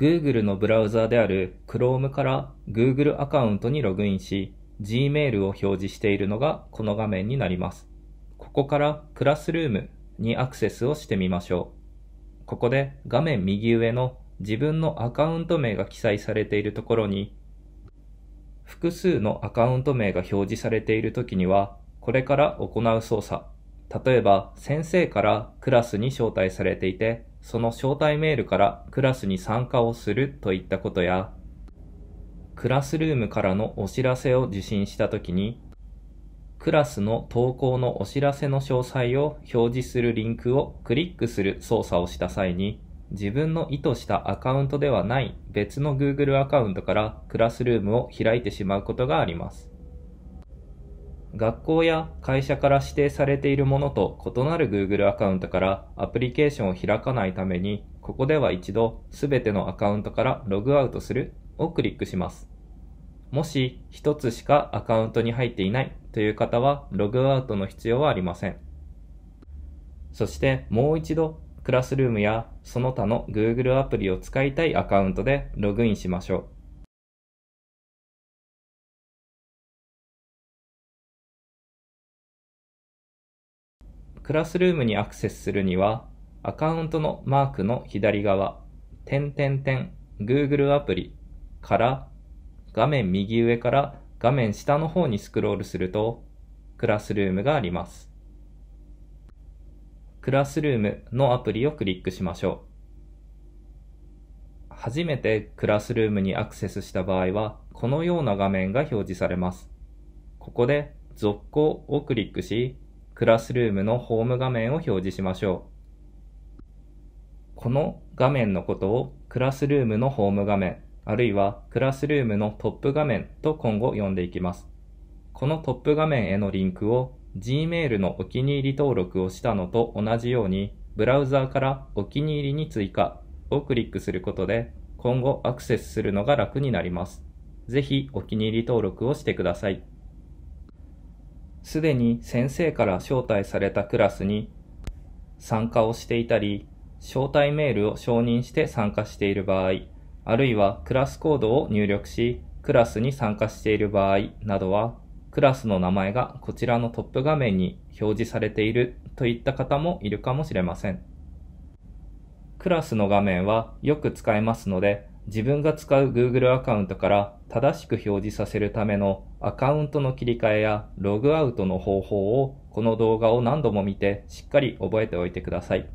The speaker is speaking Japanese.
Google のブラウザである Chrome から Google アカウントにログインし、Gmail を表示しているのがこの画面になります。ここからクラスルームにアクセスをしてみましょう。ここで画面右上の自分のアカウント名が記載されているところに、複数のアカウント名が表示されているときには、これから行う操作例えば、先生からクラスに招待されていて、その招待メールからクラスに参加をするといったことや、クラスルームからのお知らせを受信したときに、クラスの投稿のお知らせの詳細を表示するリンクをクリックする操作をした際に、自分の意図したアカウントではない別の Google アカウントからクラスルームを開いてしまうことがあります。学校や会社から指定されているものと異なる Google アカウントからアプリケーションを開かないために、ここでは一度全てのアカウントからログアウトするをクリックします。もし1つしかアカウントに入っていないという方はログアウトの必要はありません。そしてもう一度クラスルームやその他の Google アプリを使いたいアカウントでログインしましょう。クラスルームにアクセスするには、アカウントのマークの左側、点点点 Google アプリから画面右上から画面下の方にスクロールすると、クラスルームがあります。クラスルームのアプリをクリックしましょう。初めてクラスルームにアクセスした場合は、このような画面が表示されます。ここで続行をクリックし、クラスルームのホーム画面を表示しましょう。この画面のことをクラスルームのホーム画面、あるいはクラスルームのトップ画面と今後読んでいきます。このトップ画面へのリンクを Gmail のお気に入り登録をしたのと同じように、ブラウザーからお気に入りに追加をクリックすることで、今後アクセスするのが楽になります。ぜひお気に入り登録をしてください。すでに先生から招待されたクラスに参加をしていたり、招待メールを承認して参加している場合、あるいはクラスコードを入力し、クラスに参加している場合などは、クラスの名前がこちらのトップ画面に表示されているといった方もいるかもしれません。クラスの画面はよく使えますので、自分が使う Google アカウントから正しく表示させるためのアカウントの切り替えやログアウトの方法をこの動画を何度も見てしっかり覚えておいてください。